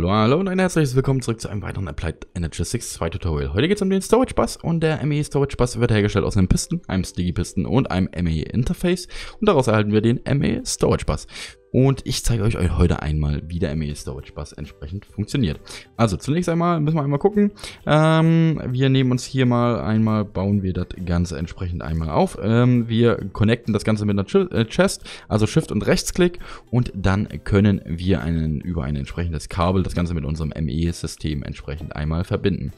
Hallo, hallo und ein herzliches Willkommen zurück zu einem weiteren Applied Energy 6 2 Tutorial. Heute geht es um den Storage Bus und der ME Storage Bus wird hergestellt aus einem Piston, einem Sticky Piston und einem ME Interface und daraus erhalten wir den ME Storage Bus. Und ich zeige euch heute einmal, wie der ME Storage Bus entsprechend funktioniert. Also zunächst einmal müssen wir einmal gucken. Ähm, wir nehmen uns hier mal einmal, bauen wir das Ganze entsprechend einmal auf. Ähm, wir connecten das Ganze mit einer äh, Chest, also Shift und Rechtsklick. Und dann können wir einen, über ein entsprechendes Kabel das Ganze mit unserem ME-System entsprechend einmal verbinden.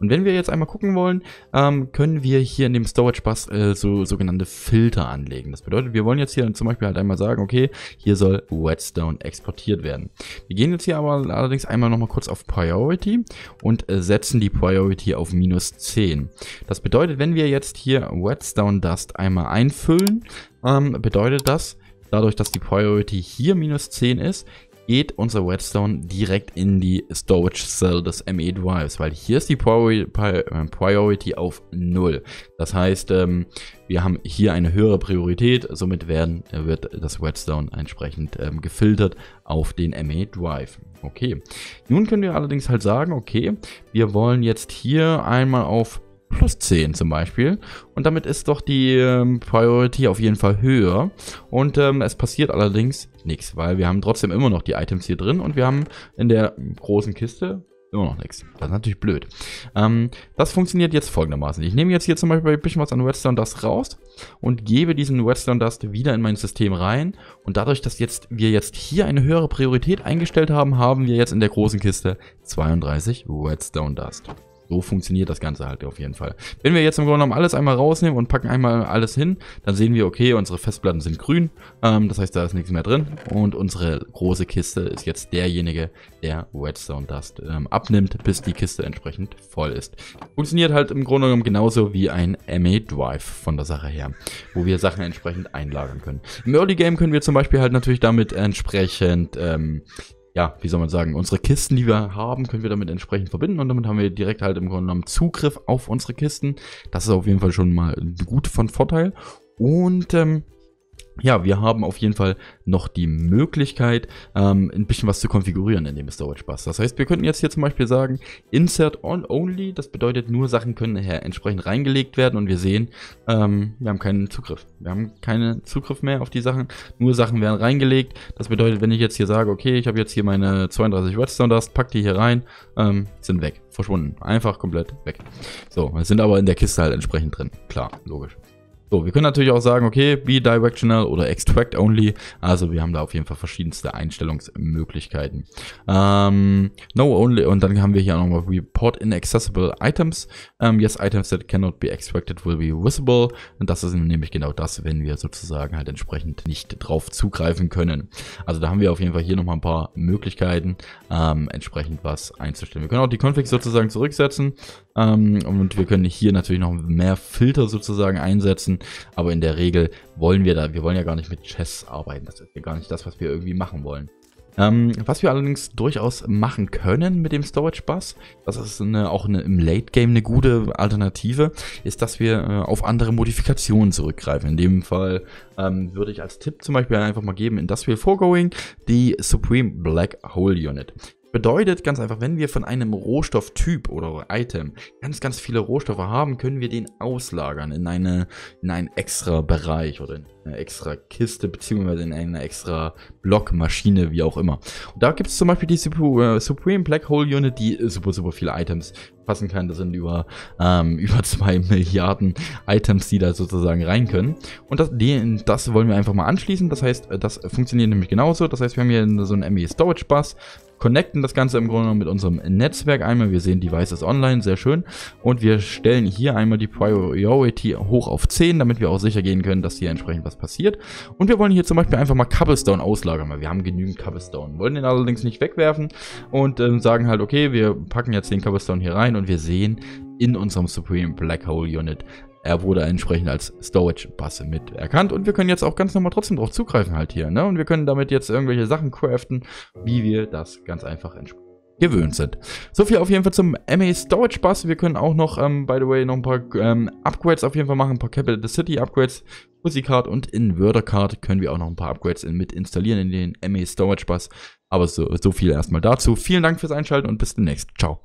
Und wenn wir jetzt einmal gucken wollen, ähm, können wir hier in dem Storage Bus äh, so sogenannte Filter anlegen. Das bedeutet, wir wollen jetzt hier zum Beispiel halt einmal sagen, okay, hier soll Insel Whetstone exportiert werden. Wir gehen jetzt hier aber allerdings einmal nochmal kurz auf Priority und äh, setzen die Priority auf minus 10. Das bedeutet, wenn wir jetzt hier Whetstone Dust einmal einfüllen, ähm, bedeutet das, dadurch, dass die Priority hier minus 10 ist, geht unser Redstone direkt in die Storage Cell des ME Drives, weil hier ist die Priori Pri äh, Priority auf 0. Das heißt, ähm, wir haben hier eine höhere Priorität, somit werden, äh, wird das Redstone entsprechend ähm, gefiltert auf den ME Drive. Okay, nun können wir allerdings halt sagen, okay, wir wollen jetzt hier einmal auf plus 10 zum Beispiel. Und damit ist doch die ähm, Priority auf jeden Fall höher. Und ähm, es passiert allerdings nichts, weil wir haben trotzdem immer noch die Items hier drin und wir haben in der großen Kiste immer noch nichts. Das ist natürlich blöd. Ähm, das funktioniert jetzt folgendermaßen. Ich nehme jetzt hier zum Beispiel ein bisschen was an Redstone Dust raus und gebe diesen Redstone Dust wieder in mein System rein. Und dadurch, dass jetzt wir jetzt hier eine höhere Priorität eingestellt haben, haben wir jetzt in der großen Kiste 32 Redstone Dust. So funktioniert das Ganze halt auf jeden Fall. Wenn wir jetzt im Grunde genommen alles einmal rausnehmen und packen einmal alles hin, dann sehen wir, okay, unsere Festplatten sind grün. Ähm, das heißt, da ist nichts mehr drin. Und unsere große Kiste ist jetzt derjenige, der Redstone Dust ähm, abnimmt, bis die Kiste entsprechend voll ist. Funktioniert halt im Grunde genommen genauso wie ein MA Drive von der Sache her, wo wir Sachen entsprechend einlagern können. Im Early Game können wir zum Beispiel halt natürlich damit entsprechend ähm, ja, wie soll man sagen, unsere Kisten, die wir haben, können wir damit entsprechend verbinden und damit haben wir direkt halt im Grunde genommen Zugriff auf unsere Kisten. Das ist auf jeden Fall schon mal gut von Vorteil. Und ähm, ja, wir haben auf jeden Fall noch die Möglichkeit, ähm, ein bisschen was zu konfigurieren in dem Storage Bus. Das heißt, wir könnten jetzt hier zum Beispiel sagen, Insert On Only, das bedeutet, nur Sachen können her entsprechend reingelegt werden und wir sehen, ähm, wir haben keinen Zugriff. Wir haben keinen Zugriff mehr auf die Sachen, nur Sachen werden reingelegt. Das bedeutet, wenn ich jetzt hier sage, okay, ich habe jetzt hier meine 32 Redstone Dust, pack die hier rein, ähm, sind weg, verschwunden, einfach komplett weg. So, sind aber in der Kiste halt entsprechend drin, klar, logisch. So, wir können natürlich auch sagen, okay, bidirectional oder extract only. Also wir haben da auf jeden Fall verschiedenste Einstellungsmöglichkeiten. Ähm, no only und dann haben wir hier nochmal Report inaccessible items. Ähm, yes, items that cannot be extracted will be visible. Und das ist nämlich genau das, wenn wir sozusagen halt entsprechend nicht drauf zugreifen können. Also da haben wir auf jeden Fall hier nochmal ein paar Möglichkeiten, ähm, entsprechend was einzustellen. Wir können auch die Configs sozusagen zurücksetzen. Ähm, und wir können hier natürlich noch mehr Filter sozusagen einsetzen aber in der Regel wollen wir da, wir wollen ja gar nicht mit Chess arbeiten. Das ist ja gar nicht das, was wir irgendwie machen wollen. Ähm, was wir allerdings durchaus machen können mit dem Storage Bus, das ist eine, auch eine, im Late Game eine gute Alternative, ist, dass wir äh, auf andere Modifikationen zurückgreifen. In dem Fall ähm, würde ich als Tipp zum Beispiel einfach mal geben, Industrial Foregoing, die Supreme Black Hole Unit. Bedeutet ganz einfach, wenn wir von einem Rohstofftyp oder Item ganz, ganz viele Rohstoffe haben, können wir den auslagern in, eine, in einen extra Bereich oder in eine extra Kiste, beziehungsweise in eine extra Blockmaschine, wie auch immer. Und da gibt es zum Beispiel die äh, Supreme Black Hole Unit, die super, super viele Items fassen kann. Das sind über, ähm, über 2 Milliarden Items, die da sozusagen rein können. Und das, die, das wollen wir einfach mal anschließen. Das heißt, das funktioniert nämlich genauso. Das heißt, wir haben hier so einen ME Storage Bus connecten das Ganze im Grunde mit unserem Netzwerk einmal. Wir sehen Devices online, sehr schön. Und wir stellen hier einmal die Priority hoch auf 10, damit wir auch sicher gehen können, dass hier entsprechend was passiert. Und wir wollen hier zum Beispiel einfach mal Cobblestone auslagern, weil wir haben genügend Cobblestone. Wollen den allerdings nicht wegwerfen und ähm, sagen halt, okay, wir packen jetzt den Cobblestone hier rein und wir sehen in unserem Supreme Black Hole Unit er wurde entsprechend als Storage-Basse mit erkannt und wir können jetzt auch ganz normal trotzdem drauf zugreifen halt hier. Ne? Und wir können damit jetzt irgendwelche Sachen craften, wie wir das ganz einfach entsprechend gewöhnt sind. So viel auf jeden Fall zum MA Storage Bus. Wir können auch noch, ähm, by the way, noch ein paar ähm, Upgrades auf jeden Fall machen. Ein paar Capital City Upgrades. Fuzzy Card und Inverter Card können wir auch noch ein paar Upgrades in, mit installieren in den MA Storage Bus. Aber so, so viel erstmal dazu. Vielen Dank fürs Einschalten und bis demnächst. Ciao.